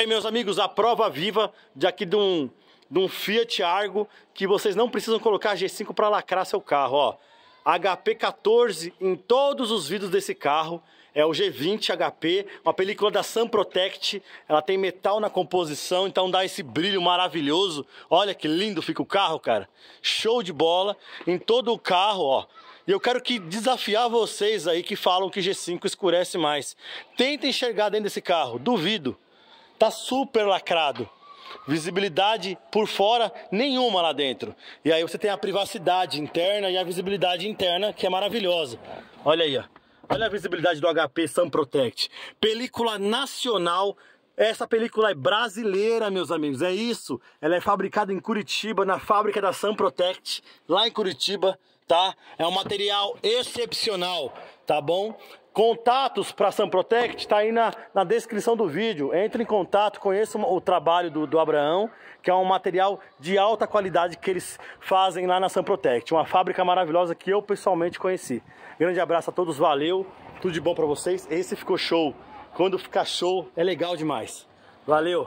aí, meus amigos, a prova viva de aqui de um, de um Fiat Argo que vocês não precisam colocar G5 para lacrar seu carro, ó. HP 14 em todos os vidros desse carro. É o G20 HP, uma película da Sun Protect. Ela tem metal na composição, então dá esse brilho maravilhoso. Olha que lindo fica o carro, cara. Show de bola em todo o carro, ó. E eu quero que desafiar vocês aí que falam que G5 escurece mais. Tenta enxergar dentro desse carro, duvido tá super lacrado. Visibilidade por fora, nenhuma lá dentro. E aí você tem a privacidade interna e a visibilidade interna, que é maravilhosa. Olha aí, ó. Olha a visibilidade do HP Sun Protect. Película nacional. Essa película é brasileira, meus amigos. É isso. Ela é fabricada em Curitiba, na fábrica da Sun Protect, lá em Curitiba, tá? É um material excepcional, tá bom? Contatos para a Protect está aí na, na descrição do vídeo. Entre em contato, conheça o trabalho do, do Abraão, que é um material de alta qualidade que eles fazem lá na SanProtect, Protect. Uma fábrica maravilhosa que eu pessoalmente conheci. Grande abraço a todos, valeu, tudo de bom para vocês. Esse ficou show. Quando ficar show, é legal demais. Valeu!